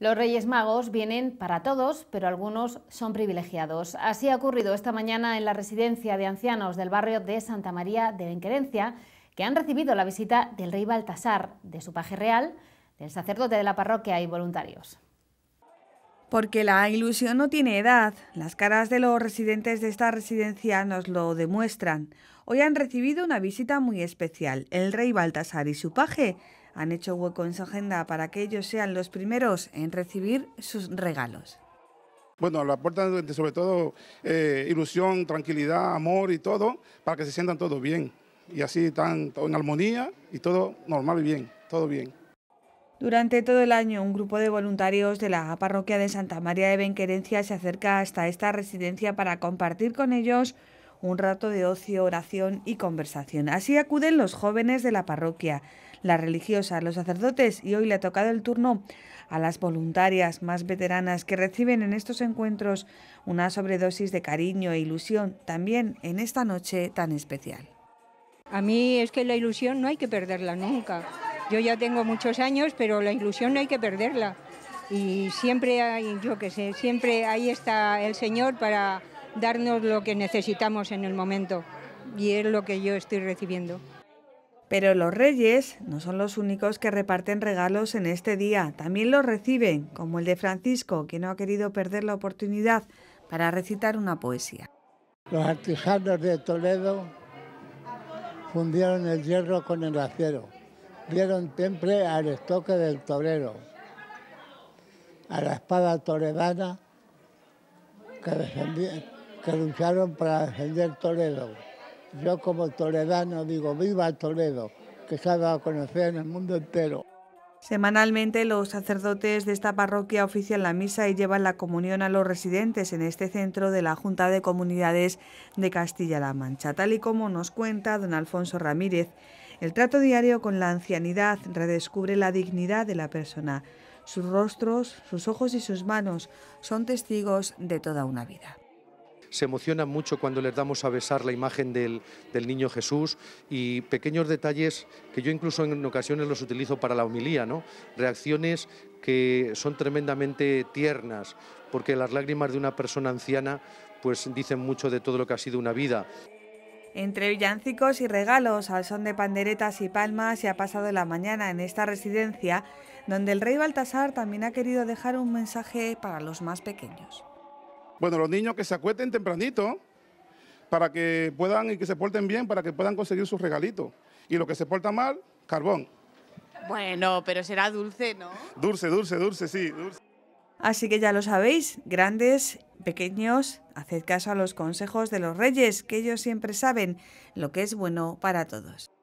Los Reyes Magos vienen para todos, pero algunos son privilegiados. Así ha ocurrido esta mañana en la residencia de ancianos del barrio de Santa María de Inquerencia, que han recibido la visita del rey Baltasar, de su paje real, del sacerdote de la parroquia y voluntarios. Porque la ilusión no tiene edad. Las caras de los residentes de esta residencia nos lo demuestran. Hoy han recibido una visita muy especial. El rey Baltasar y su paje han hecho hueco en su agenda para que ellos sean los primeros en recibir sus regalos. Bueno, la aportan sobre todo eh, ilusión, tranquilidad, amor y todo, para que se sientan todos bien. Y así están en armonía y todo normal y bien, todo bien. Durante todo el año, un grupo de voluntarios de la parroquia de Santa María de Benquerencia se acerca hasta esta residencia para compartir con ellos un rato de ocio, oración y conversación. Así acuden los jóvenes de la parroquia, las religiosas, los sacerdotes y hoy le ha tocado el turno a las voluntarias más veteranas que reciben en estos encuentros una sobredosis de cariño e ilusión también en esta noche tan especial. A mí es que la ilusión no hay que perderla nunca yo ya tengo muchos años, pero la ilusión no hay que perderla. Y siempre hay, yo qué sé, siempre ahí está el Señor para darnos lo que necesitamos en el momento. Y es lo que yo estoy recibiendo. Pero los reyes no son los únicos que reparten regalos en este día, también los reciben, como el de Francisco, que no ha querido perder la oportunidad para recitar una poesía. Los artesanos de Toledo fundieron el hierro con el acero Vieron siempre al estoque del torero, a la espada toledana que, que lucharon para defender Toledo. Yo como toledano digo, viva Toledo, que se ha dado a conocer en el mundo entero. Semanalmente los sacerdotes de esta parroquia ofician la misa y llevan la comunión a los residentes en este centro de la Junta de Comunidades de Castilla-La Mancha, tal y como nos cuenta don Alfonso Ramírez. El trato diario con la ancianidad redescubre la dignidad de la persona. Sus rostros, sus ojos y sus manos son testigos de toda una vida se emocionan mucho cuando les damos a besar la imagen del, niño Jesús y pequeños detalles que yo incluso en ocasiones los utilizo para la homilía, ¿no? reacciones que son tremendamente tiernas, porque las lágrimas de una persona anciana pues dicen mucho de todo lo que ha sido una vida. Entre villancicos y regalos al son de panderetas y palmas se ha pasado la mañana en esta residencia, donde el rey Baltasar también ha querido dejar un mensaje para los más pequeños. Bueno, los niños que se acueten tempranito para que puedan y que se porten bien, para que puedan conseguir sus regalitos. Y lo que se porta mal, carbón. Bueno, pero será dulce, ¿no? Dulce, dulce, dulce, sí, Así que ya lo sabéis, grandes, pequeños, haced caso a los consejos de los reyes, que ellos siempre saben lo que es bueno para todos.